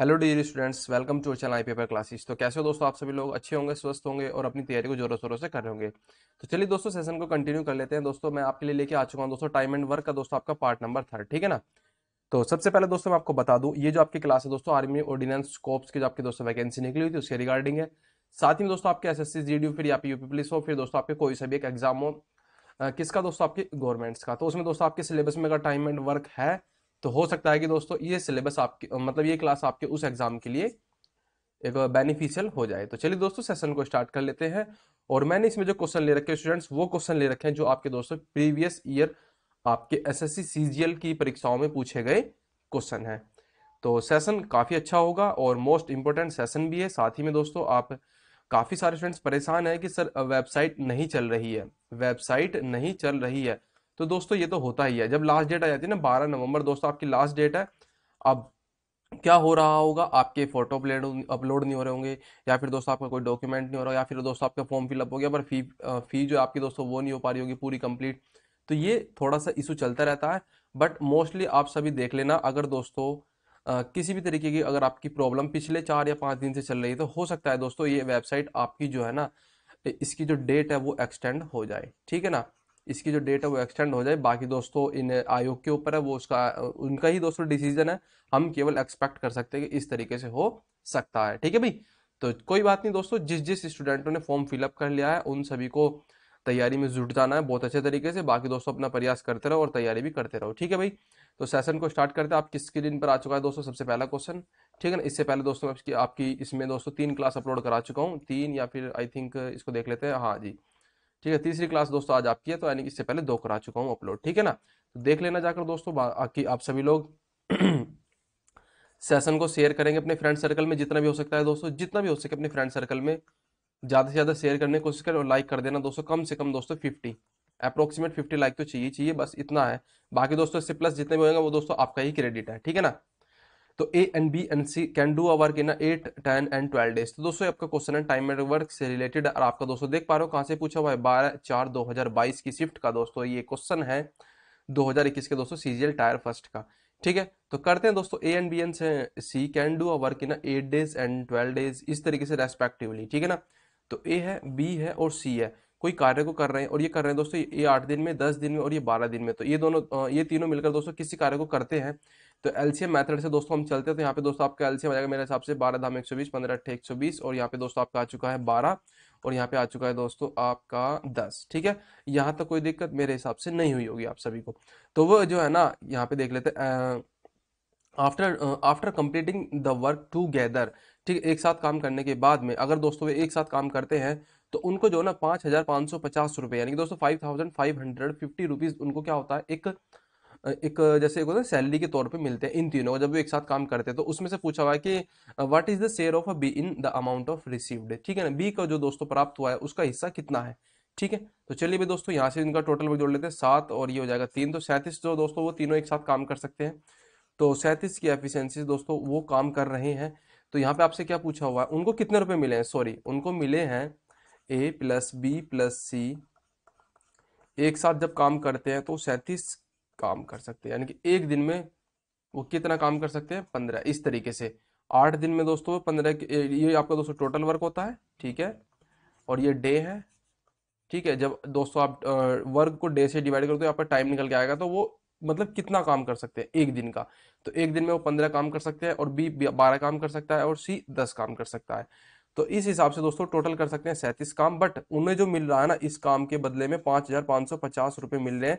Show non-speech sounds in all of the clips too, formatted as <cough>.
hello dear students welcome to channel I paper classes तो कैसे हो दोस्तों आप सभी लोग अच्छे होंगे स्वस्थ होंगे और अपनी तैयारी को जोरों शोरों से कर रहे होंगे तो चलिए दोस्तों सेशन को कंटिन्यू कर लेते हैं दोस्तों मैं आपके लिए लेके आ चुका हूँ दोस्तों टाइम एंड वर्क का दोस्तों आपका पार्ट नंबर थर्ड ठीक है ना तो सबसे पहले दोस्तों मैं आपको बता दूँ ये जो आपकी क्लास है दोस्तों आर्मी ऑर्डिनेंस कॉप्स की जो आपकी दोस्तों वैकेंसी निकली हुई थी उसके रिगार्डिंग है साथ ही दोस्तों आपके S S C G D फिर या यूपी पुलिस हो फिर दोस्तों आपके कोई सा भी एक एग्जाम हो किसका दोस्तों आपके गवर्नमेंट्स का तो उसमें दोस्तों आपके सिलेबस में अगर टाइम एंड वर्क है तो हो सकता है कि दोस्तों ये सिलेबस आपके मतलब ये क्लास आपके उस एग्ज़ाम के लिए एक बेनिफिशियल हो जाए तो चलिए दोस्तों सेशन को स्टार्ट कर लेते हैं और मैंने इसमें जो क्वेश्चन ले रखे हैं स्टूडेंट्स वो क्वेश्चन ले रखे हैं जो आपके दोस्तों प्रीवियस ईयर आपके एसएससी सीजीएल की परीक्षाओं में पूछे गए क्वेश्चन है तो सेशन काफ़ी अच्छा होगा और मोस्ट इंपोर्टेंट सेशन भी है साथ ही में दोस्तों आप काफ़ी सारे स्टूडेंट्स परेशान है कि सर वेबसाइट नहीं चल रही है वेबसाइट नहीं चल रही है तो दोस्तों ये तो होता ही है जब लास्ट डेट आ जाती है ना बारह नवंबर दोस्तों आपकी लास्ट डेट है अब क्या हो रहा होगा आपके फोटो अपलोड अपलोड नहीं हो रहे होंगे या फिर दोस्तों आपका कोई डॉक्यूमेंट नहीं हो रहा या फिर दोस्तों आपका फॉर्म फिलअप हो गया पर फी फी जो आपकी दोस्तों वो नहीं हो पा रही होगी पूरी कंप्लीट तो ये थोड़ा सा इशू चलता रहता है बट मोस्टली आप सभी देख लेना अगर दोस्तों आ, किसी भी तरीके की अगर आपकी प्रॉब्लम पिछले चार या पाँच दिन से चल रही है तो हो सकता है दोस्तों ये वेबसाइट आपकी जो है ना इसकी जो डेट है वो एक्सटेंड हो जाए ठीक है ना इसकी जो डेट है वो एक्सटेंड हो जाए बाकी दोस्तों इन आयोग के ऊपर है वो उसका उनका ही दोस्तों डिसीजन है हम केवल एक्सपेक्ट कर सकते हैं कि इस तरीके से हो सकता है ठीक है भाई तो कोई बात नहीं दोस्तों जिस जिस स्टूडेंटों ने फॉर्म फिलअप कर लिया है उन सभी को तैयारी में जुट जाना है बहुत अच्छे तरीके से बाकी दोस्तों अपना प्रयास करते रहो और तैयारी भी करते रहो ठीक है भाई तो सेशन को स्टार्ट करते हैं आप किस स्क्रीन पर आ चुका है दोस्तों सबसे पहला क्वेश्चन ठीक है ना इससे पहले दोस्तों आपकी इसमें दोस्तों तीन क्लास अपलोड करा चुका हूँ तीन या फिर आई थिंक इसको देख लेते हैं हाँ जी ठीक है तीसरी क्लास दोस्तों आज आपकी है तो यानी कि इससे पहले दो करा चुका हूँ अपलोड ठीक है ना तो देख लेना जाकर दोस्तों बाकी आप सभी लोग सेशन <clears throat> को शेयर करेंगे अपने फ्रेंड सर्कल में जितना भी हो सकता है दोस्तों जितना भी हो सके अपने फ्रेंड सर्कल में ज़्यादा से ज़्यादा शेयर करने की कोशिश करें और लाइक कर देना दोस्तों कम से कम दोस्तों फिफ्टी अप्रोक्सीमेट फिफ्टी लाइक तो चाहिए चाहिए बस इतना है बाकी दोस्तों इससे प्लस जितने भी होंगे वो दोस्तों आपका ही क्रेडिट है ठीक है ना तो A and B and C can do a work in eight ten and twelve days तो दोस्तों आपका क्वेश्चन है टाइम एंड वर्क से रिलेटेड और आपका दोस्तों देख पा रहे हो कहाँ से पूछा हुआ है बारह चार दो हजार बाईस की शिफ्ट का दोस्तों ये क्वेश्चन है दो हजार इक्कीस के दोस्तों सीजीएल टायर फर्स्ट का ठीक है तो करते हैं दोस्तों A and B and C can do a work in eight days and twelve days इस तरीके से रेस्पेक्टिवली ठीक है ना तो ए है बी है और सी है कोई कार्य को कर रहे हैं और ये कर रहे हैं दोस्तों ये आठ दिन में दस दिन में और ये बारह दिन में तो ये दोनों ये तीनों मिलकर दोस्तों किसी कार्य को करते हैं तो एलसीएम मेथड से दोस्तों हम चलते हैं तो यहाँ पे दोस्तों आपका एलसीएम आ जाएगा मेरे हिसाब से बारह धाम एक सौ बीस पंद्रह अट्ठे एक सौ बीस और यहाँ पे दोस्तों आपका आ चुका है बारह और यहाँ पे आ चुका है दोस्तों आपका दस ठीक है यहाँ तक तो कोई दिक्कत मेरे हिसाब से नहीं हुई होगी आप सभी को तो वो जो है ना यहाँ पे देख लेते after after completing the work together ठीक एक साथ काम करने के बाद में अगर दोस्तों वे एक साथ काम करते हैं तो उनको जो ना पाँच हज़ार पाँच सौ पचास रुपये यानी कि दोस्तों five thousand five hundred fifty rupees उनको क्या होता है एक एक जैसे एक सैलरी के तौर पे मिलते हैं इन तीनों को जब वो एक साथ काम करते हैं तो उसमें से पूछा हुआ है कि what is the share of B in the amount of received ठीक है ना बी का जो दोस्तों प्राप्त हुआ है उसका हिस्सा कितना है ठीक है तो चलिए भाई दोस्तों यहाँ से इनका टोटल भी जोड़ लेते हैं सात और ये हो जाएगा तीन तो सैंतीस जो दोस्तों वो तीनों एक साथ काम कर सकते हैं तो सैंतीस की एफिशिएंसी दोस्तों वो काम कर रहे हैं तो यहाँ पे आपसे क्या पूछा हुआ है उनको कितने रुपए मिले हैं सॉरी उनको मिले हैं A plus B plus C एक साथ जब काम करते हैं तो सैंतीस काम कर सकते हैं यानी कि एक दिन में वो कितना काम कर सकते हैं पंद्रह इस तरीके से आठ दिन में दोस्तों पंद्रह ये आपका दोस्तों टोटल वर्क होता है ठीक है और ये डे है ठीक है जब दोस्तों आप वर्क को डे से डिवाइड करते हो आपका टाइम निकल के आएगा तो वो मतलब कितना काम कर सकते हैं एक दिन का तो एक दिन में वो पंद्रह काम कर सकते हैं और बी बारह काम कर सकता है और सी दस काम कर सकता है तो इस हिसाब से दोस्तों टोटल कर सकते हैं सैंतीस काम बट उन्हें जो मिल रहा है ना इस काम के बदले में पाँच हजार पाँच सौ पचास रुपये मिल रहे हैं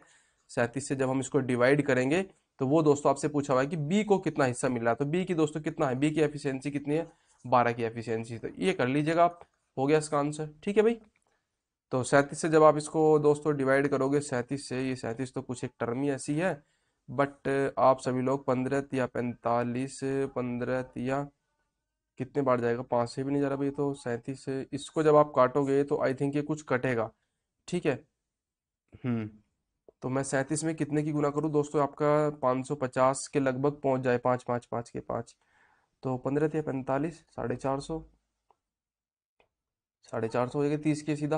सैंतीस से जब हम इसको डिवाइड करेंगे तो वो दोस्तों आपसे पूछा हुआ है कि बी को कितना हिस्सा मिल रहा है तो बी की दोस्तों कितना है बी की एफिशियंसी कितनी है बारह की एफिशियंसी तो ये कर लीजिएगा आप हो गया इसका आंसर ठीक है भाई तो सैंतीस से जब आप इसको दोस्तों डिवाइड करोगे सैंतीस से ये सैंतीस तो कुछ एक टर्म ही ऐसी है बट आप सभी लोग पंद्रह या पैंतालीस पंद्रह या कितने बार जाएगा पाँच से भी नहीं जा रहा भाई तो सैंतीस इसको जब आप काटोगे तो आई थिंक ये कुछ कटेगा ठीक है हम्म तो मैं सैंतीस में कितने की गुना करूँ दोस्तों आपका पाँच सौ पचास के लगभग पहुँच जाए पाँच पाँच पाँच के पाँच तो पंद्रह थे पैंतालीस साढ़े चार सौ साढ़े चार सौ हो जाएगा तीस के सीधा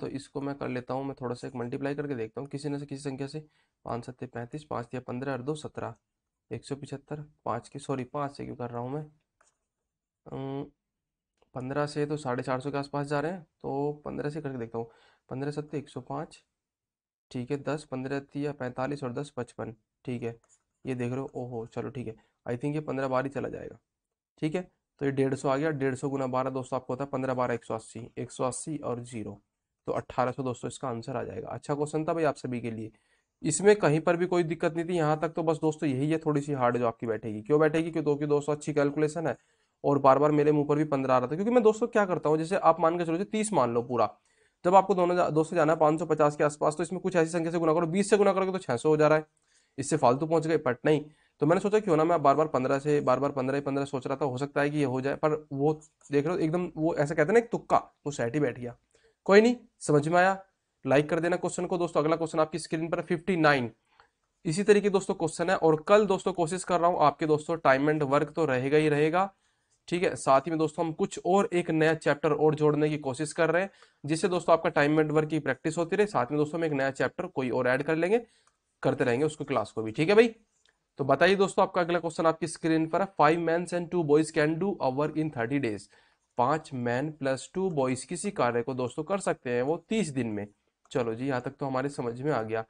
तो इसको मैं कर लेता हूँ मैं थोड़ा सा एक मल्टीप्लाई करके देखता हूँ किसी न से किसी संख्या से पाँच सत्ते पैंतीस पाँच थे पंद्रह और दो सत्रह एक सौ पिछहत्तर पाँच के सॉरी पाँच से क्यों कर रहा हूँ मैं पंद्रह से तो साढ़े चार सौ के आसपास जा रहे हैं तो पंद्रह से करके देखता हूँ पंद्रह सत्ते एक सौ पाँच ठीक है दस पंद्रह या पैंतालीस और दस पचपन ठीक है ये देख रहे हो ओहो चलो ठीक है आई थिंक ये पंद्रह बार ही चला जाएगा ठीक है तो ये डेढ़ सौ आ गया डेढ़ सौ गुना बारह दोस्तों आपको होता है पंद्रह बारह एक सौ अस्सी एक सौ अस्सी और जीरो तो अट्ठारह सौ दोस्तों इसका आंसर आ जाएगा अच्छा क्वेश्चन था भाई आप सभी के लिए इसमें कहीं पर भी कोई दिक्कत नहीं थी यहाँ तक तो बस दोस्तों यही है थोड़ी सी हार्ड जो आपकी बैठेगी क्यों बैठेगी क्यों क्योंकि दोस्तों अच्छी कैलकुलेशन है और बार बार मेरे मुंह पर भी पंद्रह आ रहा था क्योंकि मैं दोस्तों क्या करता हूँ जैसे आप मान के चलो तीस मान लो पूरा जब आपको दोनों दो से जाना है पांच सौ पचास के आसपास तो इसमें कुछ ऐसी संख्या से गुना करो बीस से गुना करोगे तो छह सौ हो जा रहा है इससे फालतू पहुंच गए बट नहीं तो मैंने सोचा क्यों ना मैं बार बार पंद्रह से बार बार पंद्रह पंद्रह सोच रहा था हो सकता है कि ये हो जाए पर वो देख रहे हो एकदम वो ऐसा कहते हैं ना एक तुक्का वो सेट ही बैठ गया कोई नहीं समझ में आया लाइक कर देना क्वेश्चन को दोस्तों अगला क्वेश्चन आपकी स्क्रीन पर फिफ्टी नाइन इसी तरीके दोस्तों क्वेश्चन है और कल दोस्तों कोशिश कर रहा हूं आपके दोस्तों टाइम एंड वर्क तो रहेगा ही रहेगा ठीक है साथ ही में दोस्तों हम कुछ और एक नया चैप्टर और जोड़ने की कोशिश कर रहे हैं जिससे दोस्तों आपका टाइम एंड वर्क की प्रैक्टिस होती रहे साथ में दोस्तों हम एक नया चैप्टर कोई और ऐड कर लेंगे करते रहेंगे उसको क्लास को भी ठीक है भाई तो बताइए दोस्तों आपका अगला क्वेश्चन आपकी स्क्रीन पर है five man and two boys can do our in thirty days पांच मैन प्लस टू बॉयज किसी कार्य को दोस्तों कर सकते हैं वो तीस दिन में चलो जी यहाँ तक तो हमारे समझ में आ गया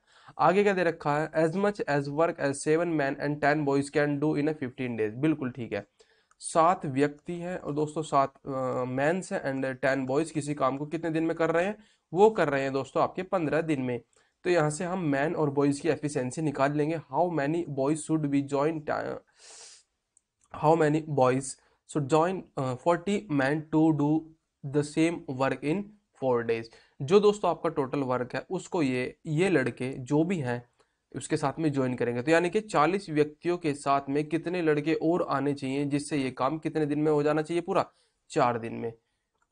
आगे क्या दे रखा है as much as work as seven man and ten boys can do in a fifteen days बिल्कुल ठीक है सात व्यक्ति हैं और दोस्तों सात मैंस हैं एंड टेन बॉयज किसी काम को कितने दिन में कर रहे हैं वो कर रहे हैं दोस्तों आपके पंद्रह दिन में तो यहाँ से हम मैन और बॉयज की एफिशिएंसी निकाल लेंगे how many boys should be join how many boys should join forty man to do the same work in four days जो दोस्तों आपका टोटल वर्क है उसको ये ये लड़के जो भी हैं उसके साथ में ज्वाइन करेंगे तो यानी कि 40 व्यक्तियों के साथ में कितने लड़के और आने चाहिए जिससे ये काम कितने दिन में हो जाना चाहिए पूरा चार दिन में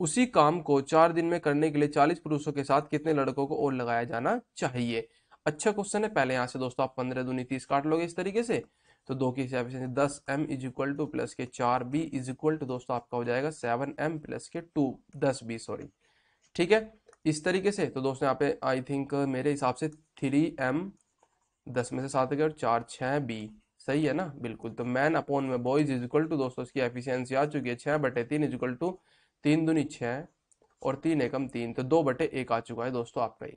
उसी काम को चार दिन में करने के लिए चालीस पुरुषों के साथ कितने लड़कों को और लगाया जाना चाहिए अच्छा क्वेश्चन है पहले यहाँ से दोस्तों आप पंद्रह दूनी तीस काट लोगे इस तरीके से तो दो की से दस M is equal to plus के चार बी इज इक्वल टू दोस्तों आपका हो जाएगा सेवन एम प्लस के टू दस बी सॉरी ठीक है इस तरीके से तो दोस्तों यहाँ पे आई थिंक मेरे हिसाब से थ्री एम दस में से सात और चार छः बी सही है ना बिल्कुल तो मैन अपॉन में बॉयज इज इक्वल टू दोस्तों इसकी एफिशियंसी आ चुकी है छः बटे तीन इज इक्वल टू तीन दूनी छः और तीन एकम तीन तो दो बटे एक आ चुका है दोस्तों आपका ये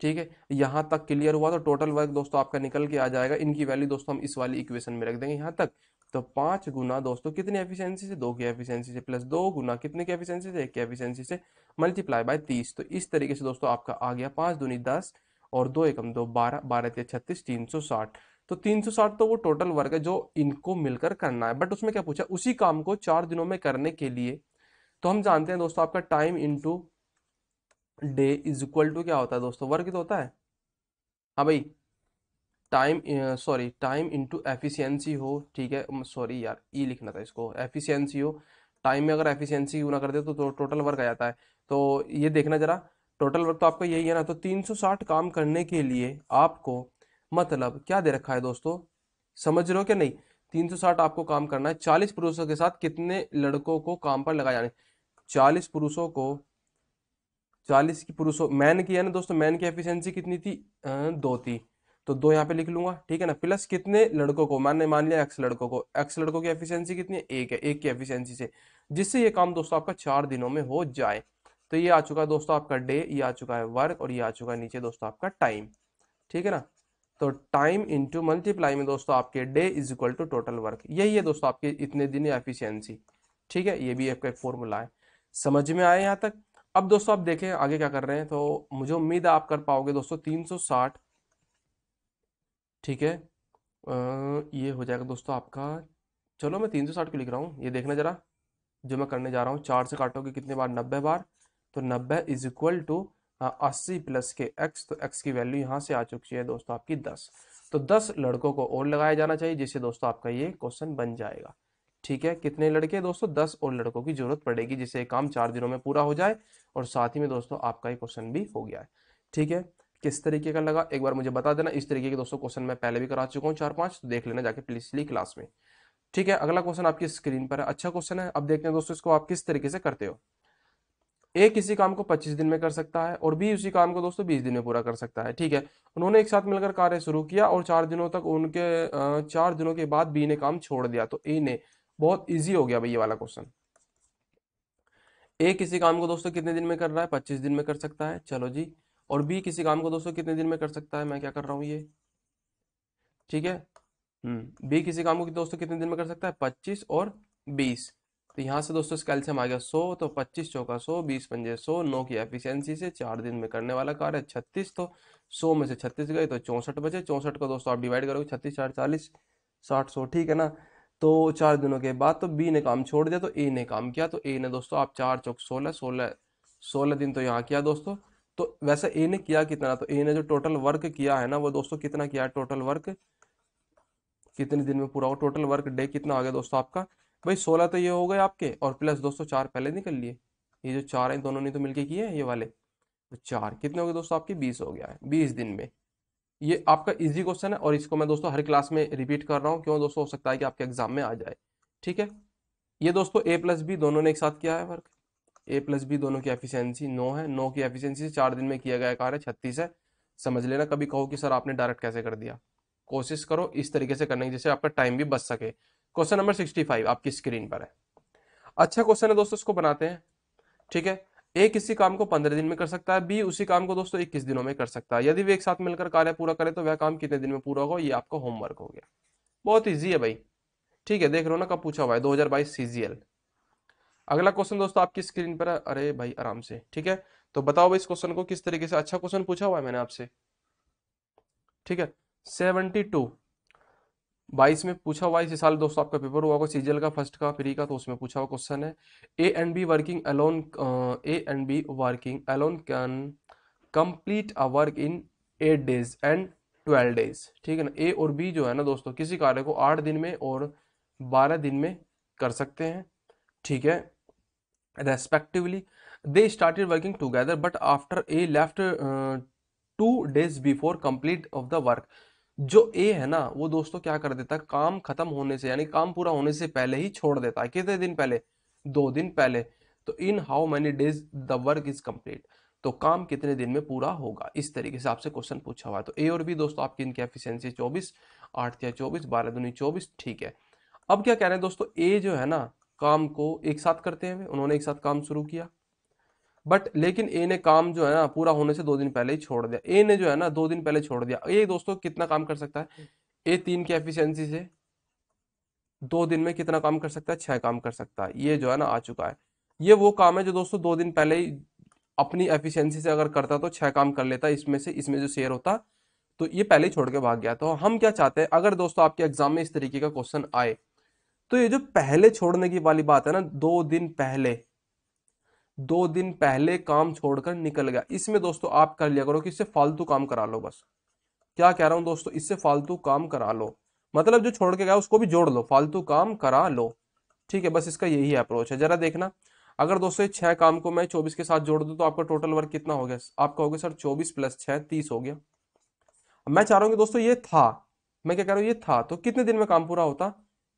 ठीक है यहाँ तक क्लियर हुआ तो टोटल वर्क दोस्तों आपका निकल के आ जाएगा इनकी वैल्यू दोस्तों हम इस वाली इक्वेशन में रख देंगे यहाँ तक तो पाँच गुना दोस्तों कितनी एफिशियंसी से दो की एफिशियंसी से प्लस दो गुना कितने की एफिशियंसी से एक की एफिशियंसी से मल्टीप्लाई बाय तीस तो इस तरीके से दोस्तों आपका आ गया पाँच दूनी दस और दो एकम दो बारह बारह या छत्तीस तीन सौ साठ तो तीन सौ साठ तो वो टोटल वर्क है जो इनको मिलकर करना है बट उसमें क्या पूछा उसी काम को चार दिनों में करने के लिए तो हम जानते हैं दोस्तों आपका time into day is equal to क्या होता है दोस्तों वर्क तो होता है हाँ भाई time sorry time into efficiency हो ठीक है सॉरी यार ई e लिखना था इसको एफिशियंसी हो टाइम में अगर एफिशियंसी गुना कर दे तो टोटल तो वर्क आ जाता है तो ये देखना जरा टोटल वर्क तो आपका यही है ना तो 360 काम करने के लिए आपको मतलब क्या दे रखा है दोस्तों समझ रहे हो क्या नहीं 360 आपको काम करना है 40 पुरुषों के साथ कितने लड़कों को काम पर लगाया जाने 40 पुरुषों को 40 की पुरुषों मैन की है ना दोस्तों मैन की एफिशिएंसी कितनी थी दो थी तो दो यहाँ पे लिख लूंगा ठीक है ना प्लस कितने लड़कों को मैंने मान लिया एक्स लड़कों को एक्स लड़कों की एफिशिएंसी कितनी है एक है एक की एफिशिएंसी से जिससे ये काम दोस्तों आपका चार दिनों में हो जाए तो ये आ चुका है दोस्तों आपका डे ये आ चुका है वर्क और ये आ चुका है नीचे दोस्तों आपका टाइम ठीक है ना तो टाइम इंटू मल्टीप्लाई में दोस्तों आपके day is equal to total work यही है दोस्तों आपके इतने दिन एफिशियंसी ठीक है ये भी आपका एक फॉर्मूला है समझ में आए यहाँ तक अब दोस्तों आप देखें आगे क्या कर रहे हैं तो मुझे उम्मीद है आप कर पाओगे दोस्तों 360 ठीक है ये हो जाएगा दोस्तों आपका चलो मैं 360 को लिख रहा हूँ ये देखना जरा जो मैं करने जा रहा हूँ चार से काटोगे कितने बार नब्बे बार तो नब्बे इज इक्वल टू अस्सी प्लस के एक्स तो एक्स की वैल्यू यहाँ से आ चुकी है दोस्तों आपकी दस तो दस लड़कों को और लगाया जाना चाहिए जिससे दोस्तों आपका ये क्वेश्चन बन जाएगा ठीक है कितने लड़के दोस्तों दस और लड़कों की जरूरत पड़ेगी जिससे काम चार दिनों में पूरा हो जाए और साथ ही में दोस्तों आपका ये क्वेश्चन भी हो गया है ठीक है किस तरीके का लगा एक बार मुझे बता देना इस तरीके के दोस्तों क्वेश्चन मैं पहले भी करा चुका हूँ चार पांच तो देख लेना जाके पिछली क्लास में ठीक है अगला क्वेश्चन आपकी स्क्रीन पर है अच्छा क्वेश्चन है अब देखते हैं दोस्तों इसको आप किस तरीके से करते हो ए किसी काम को 25 दिन में कर सकता है और बी उसी काम को दोस्तों 20 दिन में पूरा कर सकता है ठीक है उन्होंने एक साथ मिलकर कार्य शुरू किया और चार दिनों तक उनके चार दिनों के बाद बी ने काम छोड़ दिया तो ए ने बहुत ईजी हो गया भाई ये वाला क्वेश्चन ए किसी काम को दोस्तों कितने दिन में कर रहा है पच्चीस दिन में कर सकता है चलो जी और बी किसी काम को दोस्तों कितने दिन में कर सकता है मैं क्या कर रहा हूँ ये ठीक है हम्म, बी किसी काम को दोस्तों कितने दिन में कर सकता है पच्चीस और बीस तो यहाँ से दोस्तों इस कैल्शियम आ गया सौ तो पच्चीस चौका सौ बीस पंजे सौ नौ की एफिशिएंसी से चार दिन में करने वाला कार्य छत्तीस तो सौ में से छत्तीस गए तो चौंसठ बचे चौंसठ को दोस्तों आप डिवाइड करोगे छत्तीस चार चालीस साठ सौ ठीक है ना तो चार दिनों के बाद तो बी ने काम छोड़ दिया तो ए ने काम किया तो ए ने दोस्तों आप चार चौक सोलह सोलह सोलह दिन तो यहाँ किया दोस्तों तो वैसे ए ने किया कितना तो ए ने जो टोटल वर्क किया है ना वो दोस्तों कितना किया टोटल वर्क कितने दिन में पूरा हो टोटल वर्क डे कितना आ गया दोस्तों आपका भाई सोलह तो ये हो गए आपके और प्लस दोस्तों चार पहले निकल लिए ये जो चार हैं दोनों ने तो मिलके किए हैं ये वाले तो चार कितने हो गए दोस्तों आपके बीस हो गया है बीस दिन में ये आपका इजी क्वेश्चन है और इसको मैं दोस्तों हर क्लास में रिपीट कर रहा हूँ क्यों दोस्तों हो सकता है कि आपके एग्जाम में आ जाए ठीक है ये दोस्तों ए प्लस बी दोनों ने एक साथ किया है वर्क ए प्लस बी दोनों की एफिशियंसी नौ है नौ की एफिशियंसी से चार दिन में किया गया कार्य छत्तीस है समझ लेना कभी कहो कि सर आपने डायरेक्ट कैसे कर दिया कोशिश करो इस तरीके से करने की जैसे आपका टाइम भी बच सके क्वेश्चन नंबर 65 आपकी स्क्रीन पर है अच्छा क्वेश्चन है दोस्तों इसको बनाते हैं ठीक है ए किसी काम को पंद्रह दिन में कर सकता है बी उसी काम को दोस्तों इक्कीस दिनों में कर सकता है यदि वे एक साथ मिलकर कार्य पूरा करें तो वह काम कितने दिन में पूरा होगा ये आपका होमवर्क हो गया बहुत ईजी है भाई ठीक है देख रहे हो ना कब पूछा हुआ है दो हजार बाईस सीजीएल अगला क्वेश्चन दोस्तों आपकी स्क्रीन पर है अरे भाई आराम से ठीक है तो बताओ भाई इस क्वेश्चन को किस तरीके से अच्छा क्वेश्चन पूछा हुआ है मैंने आपसे ठीक है सेवनटी टू बाईस में पूछा हुआ इसी साल दोस्तों आपका पेपर हुआ होगा सीजल का फर्स्ट का फ्री का तो उसमें पूछा हुआ क्वेश्चन है A and B working alone A and B working alone can complete a work in eight days and twelve days ठीक है ना ए और बी जो है ना दोस्तों किसी कार्य को आठ दिन में और बारह दिन में कर सकते हैं ठीक है respectively they started working together but after A left two days before complete of the work जो ए है ना वो दोस्तों क्या कर देता है काम खत्म होने से यानी काम पूरा होने से पहले ही छोड़ देता है कितने दिन पहले दो दिन पहले तो in how many days the work is complete तो काम कितने दिन में पूरा होगा इस तरीके से आपसे क्वेश्चन पूछा हुआ है तो ए और बी दोस्तों आपकी इनकी एफिशिएंसी 24 आठ क्या 24 बारह दुनिया 24 ठीक है अब क्या कह रहे हैं दोस्तों ए जो है ना काम को एक साथ करते हैं उन्होंने एक साथ काम शुरू किया बट लेकिन ए ने काम जो है ना पूरा होने से दो दिन पहले ही छोड़ दिया ए ने जो है ना दो दिन पहले छोड़ दिया ए दोस्तों कितना काम कर सकता है ए तीन की एफिशिएंसी से दो दिन में कितना काम कर सकता है छह काम कर सकता है ये जो है ना आ चुका है ये वो काम है जो दोस्तों दो दिन पहले ही अपनी एफिशिएंसी से अगर करता तो छह काम कर लेता इसमें से इसमें जो शेयर होता तो ये पहले ही छोड़ के भाग गया तो हम क्या चाहते हैं अगर दोस्तों आपके एग्जाम में इस तरीके का क्वेश्चन आए तो ये जो पहले छोड़ने की वाली बात है ना दो दिन पहले दो दिन पहले काम छोड़कर निकल गया इसमें दोस्तों आप कर लिया करो कि इससे फालतू काम करा लो बस क्या कह रहा हूं दोस्तों इससे फालतू काम करा लो मतलब जो छोड़ के गया उसको भी जोड़ लो फालतू काम करा लो ठीक है बस इसका यही अप्रोच है जरा देखना अगर दोस्तों छह काम को मैं चौबीस के साथ जोड़ दू तो आपका टोटल वर्क कितना हो गया आप कहोगे सर चौबीस प्लस छह तीस हो गया मैं चाह रहा हूँ कि दोस्तों ये था मैं क्या कह रहा हूँ ये था तो कितने दिन में काम पूरा होता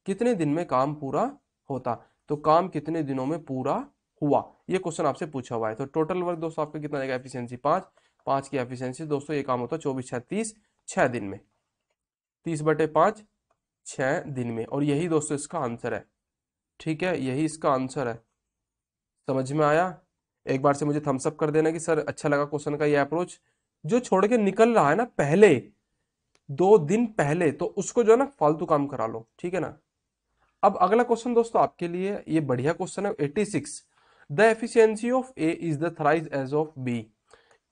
कितने दिन में काम पूरा होता तो काम कितने दिनों में पूरा हुआ ये क्वेश्चन आपसे पूछा हुआ है तो टोटल वर्क दोस्तों आपका कितना जाएगा एफिशियंसी पांच पांच की एफिशियंसी दोस्तों ये काम होता है चौबीस छत्तीस छह दिन में तीस बटे पांच छह दिन में और यही दोस्तों इसका आंसर है ठीक है यही इसका आंसर है समझ में आया एक बार से मुझे थम्सअप कर देना कि सर अच्छा लगा क्वेश्चन का ये अप्रोच जो छोड़ के निकल रहा है ना पहले दो दिन पहले तो उसको जो है ना फालतू काम करा लो ठीक है ना अब अगला क्वेश्चन दोस्तों आपके लिए ये बढ़िया क्वेश्चन है 86 the efficiency of A is the thrice as of B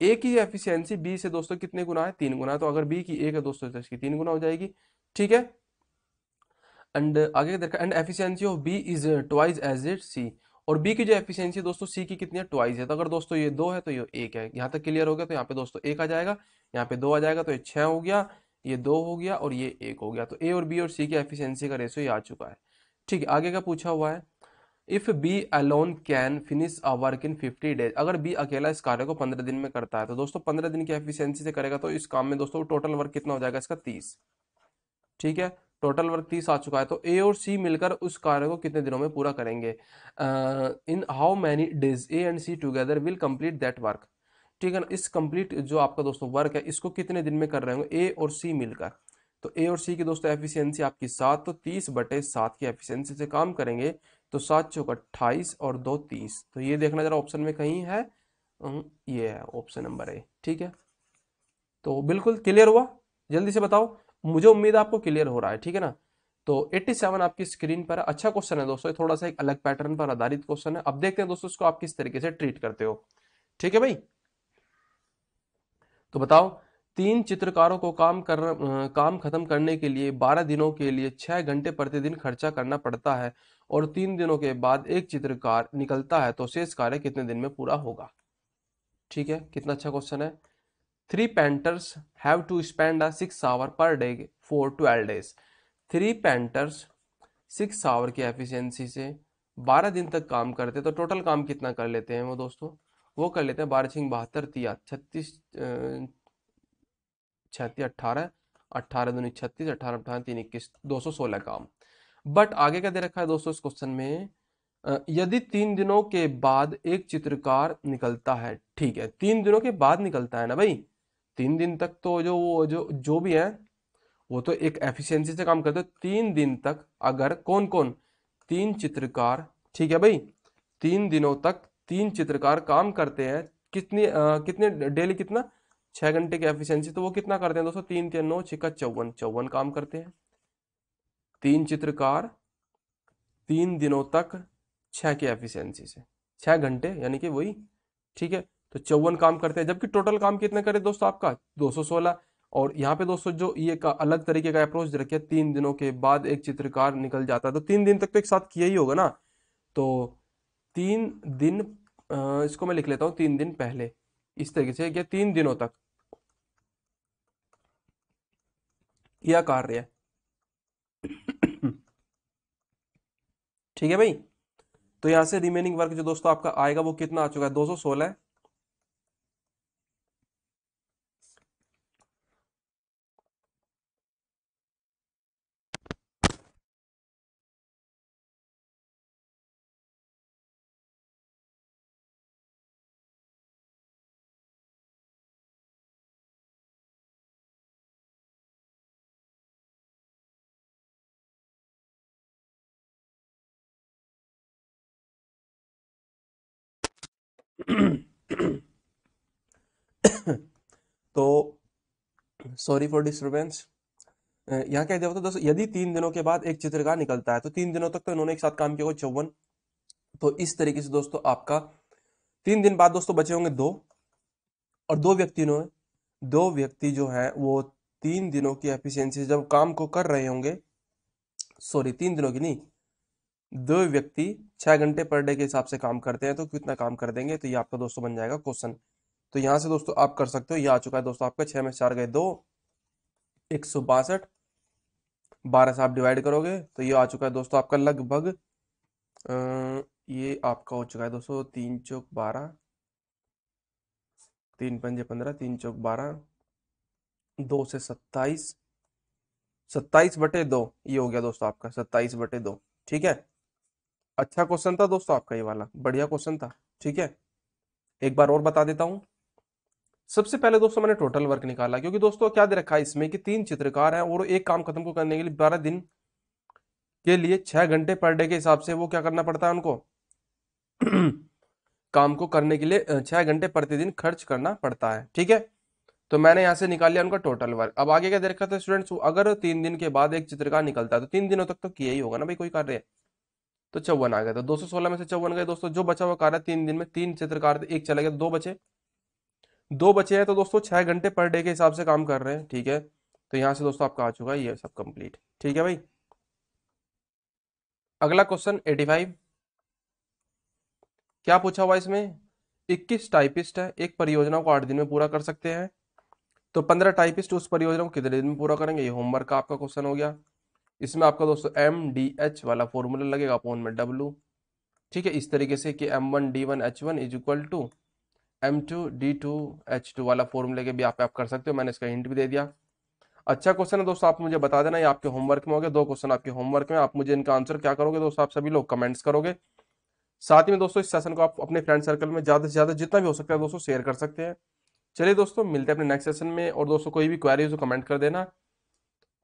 A की एफिशियंसी बी से दोस्तों कितने गुना है तीन गुना है तो अगर बी की एक है दोस्तों तो इसकी तीन गुना हो जाएगी ठीक है एंड आगे देखा and efficiency of B is twice as it C और बी की जो एफिशियंसी दोस्तों सी की कितनी है ट्वाइज है तो अगर दोस्तों ये दो है तो ये एक है यहाँ तक क्लियर हो गया तो यहाँ पे दोस्तों एक आ जाएगा यहाँ पे दो आ जाएगा तो ये छह हो गया ये दो हो गया और ये एक हो गया तो ए और बी और सी की एफिशियंसी का रेशियो ये आ चुका है ठीक है आगे का पूछा हुआ है if B alone can finish a work in fifty days अगर बी अकेला इस कार्य को पंद्रह दिन में करता है तो दोस्तों पंद्रह दिन की एफिशिएंसी से करेगा तो इस काम में दोस्तों टोटल वर्क कितना हो जाएगा इसका तीस ठीक है टोटल वर्क तीस आ चुका है तो ए और सी मिलकर उस कार्य को कितने दिनों में पूरा करेंगे in how many days A and C together will complete that work ठीक है ना इस कंप्लीट जो आपका दोस्तों वर्क है इसको कितने दिन में कर रहे होंगे ए और सी मिलकर तो ए और सी की दोस्तों एफिशिएंसी आपकी सात तो तीस बटे सात की एफिशिएंसी से काम करेंगे तो सात चौक अट्ठाईस और दो तीस तो ये देखना जरा ऑप्शन में कहीं है ये है ऑप्शन नंबर ए ठीक है तो बिल्कुल क्लियर हुआ जल्दी से बताओ मुझे उम्मीद आपको क्लियर हो रहा है ठीक है ना तो 87 आपकी स्क्रीन पर अच्छा क्वेश्चन है दोस्तों थोड़ा सा एक अलग पैटर्न पर आधारित क्वेश्चन है अब देखते हैं दोस्तों इसको आप किस तरीके से ट्रीट करते हो ठीक है भाई तो बताओ तीन चित्रकारों को काम कर काम खत्म करने के लिए 12 दिनों के लिए 6 घंटे प्रतिदिन खर्चा करना पड़ता है और तीन दिनों के बाद एक चित्रकार निकलता है तो शेष कार्य कितने दिन में पूरा होगा ठीक है कितना अच्छा क्वेश्चन है three painters have to spend six hour per day for twelve days three painters six hour की एफिशिएंसी से बारह दिन तक काम करते हैं तो टोटल काम कितना कर लेते हैं वो दोस्तों वो कर लेते हैं बारह छिंग बहत्तर तिया छत्तीस छत्तीस अट्ठारह अट्ठारह दूनी छत्तीस अट्ठारह अट्ठारह तीन इक्कीस दो सौ सोलह काम बट आगे क्या दे रखा है दोस्तों इस क्वेश्चन में यदि तीन दिनों के बाद एक चित्रकार निकलता है ठीक है तीन दिनों के बाद निकलता है ना भाई तीन दिन तक तो जो वो जो जो भी है वो तो एक एफिशिएंसी से काम करते तीन दिन तक अगर कौन कौन तीन चित्रकार ठीक है भाई तीन दिनों तक तीन चित्रकार काम करते हैं कितनी आ, कितने डेली कितना छः घंटे की एफिशिएंसी तो वो कितना करते हैं दोस्तों तीन तीन नौ छिका चौवन चौवन काम करते हैं तीन चित्रकार तीन दिनों तक छः के एफिशिएंसी से छः घंटे यानी कि वही ठीक है तो चौवन काम करते हैं जबकि टोटल काम कितने करें दोस्तों आपका 216 और यहाँ पे दोस्तों जो ये का अलग तरीके का अप्रोच रखे तीन दिनों के बाद एक चित्रकार निकल जाता है तो तीन दिन तक तो एक साथ किया ही होगा ना तो तीन दिन इसको मैं लिख लेता हूँ तीन दिन पहले इस तरीके से क्या तीन दिनों तक यह कार्य ठीक है भाई तो यहाँ से रिमेनिंग वर्क जो दोस्तों आपका आएगा वो कितना आ चुका है दो सौ सोलह <coughs> तो सॉरी फॉर डिस्टर्बेंस यहाँ क्या दिया होता है दोस्तों यदि तीन दिनों के बाद एक चित्रकार निकलता है तो तीन दिनों तक तो इन्होंने एक साथ काम किया होगा चौवन तो इस तरीके से दोस्तों आपका तीन दिन बाद दोस्तों बचे होंगे दो और दो व्यक्ति ने दो व्यक्ति जो है वो तीन दिनों की एफिशिएंसी जब काम को कर रहे होंगे सॉरी तीन दिनों की नहीं दो व्यक्ति छह घंटे पर डे के हिसाब से काम करते हैं तो कितना काम कर देंगे तो ये आपका दोस्तों बन जाएगा क्वेश्चन तो यहाँ से दोस्तों आप कर सकते हो ये आ चुका है दोस्तों आपका छह में चार गए दो एक सौ बासठ बारह से आप डिवाइड करोगे तो ये आ चुका है दोस्तों आपका लगभग ये आपका हो चुका है दोस्तों तीन चौक बारह तीन पंजे पंद्रह तीन चौक बारह दो से सत्ताईस सत्ताईस बटे दो ये हो गया दोस्तों आपका सत्ताईस बटे दो ठीक है अच्छा क्वेश्चन था दोस्तों आपका ये वाला बढ़िया क्वेश्चन था ठीक है एक बार और बता देता हूं सबसे पहले दोस्तों मैंने टोटल वर्क निकाला क्योंकि दोस्तों क्या दे रखा है इसमें कि तीन चित्रकार हैं और एक काम खत्म को करने के लिए बारह दिन के लिए छह घंटे पर डे के हिसाब से वो क्या करना पड़ता है उनको <clears throat> काम को करने के लिए छह घंटे प्रतिदिन खर्च करना पड़ता है ठीक है तो मैंने यहां से निकाल लिया उनका टोटल वर्क अब आगे क्या दे रखा था स्टूडेंट्स अगर तीन दिन के बाद एक चित्रकार निकलता है तो तीन दिनों तक तो किया ही होगा ना भाई कोई कार्य तो चौवन आ गया था सोलह में से चौवन गए दोस्तों जो बचा हुआ कार्य तीन दिन में तीन चित्रकार एक चले गए दो बचे दो बचे हैं तो दोस्तों छह घंटे पर डे के हिसाब से काम कर रहे हैं ठीक है तो यहाँ से दोस्तों आपका आ चुका है ये सब कंप्लीट ठीक है भाई अगला क्वेश्चन फाइव क्या पूछा हुआ इसमें इक्कीस टाइपिस्ट है एक परियोजना को आठ दिन में पूरा कर सकते हैं तो पंद्रह टाइपिस्ट उस परियोजना को कितने दिन में पूरा करेंगे ये होमवर्क का आपका क्वेश्चन हो गया इसमें आपका दोस्तों एम डी एच वाला फॉर्मूला लगेगा अपॉन में डब्लू ठीक है इस तरीके से कि M one D one H one is equal to M two D two H two वाला फॉर्मूले के भी आप आप कर सकते हो मैंने इसका हिंट भी दे दिया अच्छा क्वेश्चन है दोस्तों आप मुझे बता देना ये आपके होमवर्क में हो दो क्वेश्चन आपके होमवर्क में आप मुझे इनका आंसर क्या करोगे दोस्तों आप सभी लोग कमेंट्स करोगे साथ ही में दोस्तों इस सेशन को आप अपने फ्रेंड सर्कल में ज़्यादा से ज़्यादा जितना भी हो सकता है दोस्तों शेयर कर सकते हैं चलिए दोस्तों मिलते हैं अपने नेक्स्ट सेशन में और दोस्तों कोई भी क्वारी हो कमेंट कर देना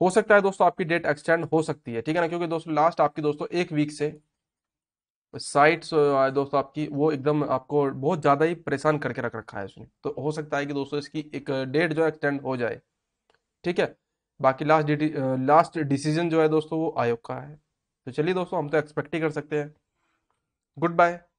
हो सकता है दोस्तों आपकी डेट एक्सटेंड हो सकती है ठीक है ना क्योंकि दोस्तों लास्ट आपकी दोस्तों एक वीक से साइट दोस्तों आपकी वो एकदम आपको बहुत ज़्यादा ही परेशान करके रख रखा है उसने तो हो सकता है कि दोस्तों इसकी एक डेट जो है एक्सटेंड हो जाए ठीक है बाकी लास्ट लास्ट डिसीजन जो है दोस्तों वो आयोग का है तो चलिए दोस्तों हम तो एक्सपेक्ट ही कर सकते हैं गुड बाय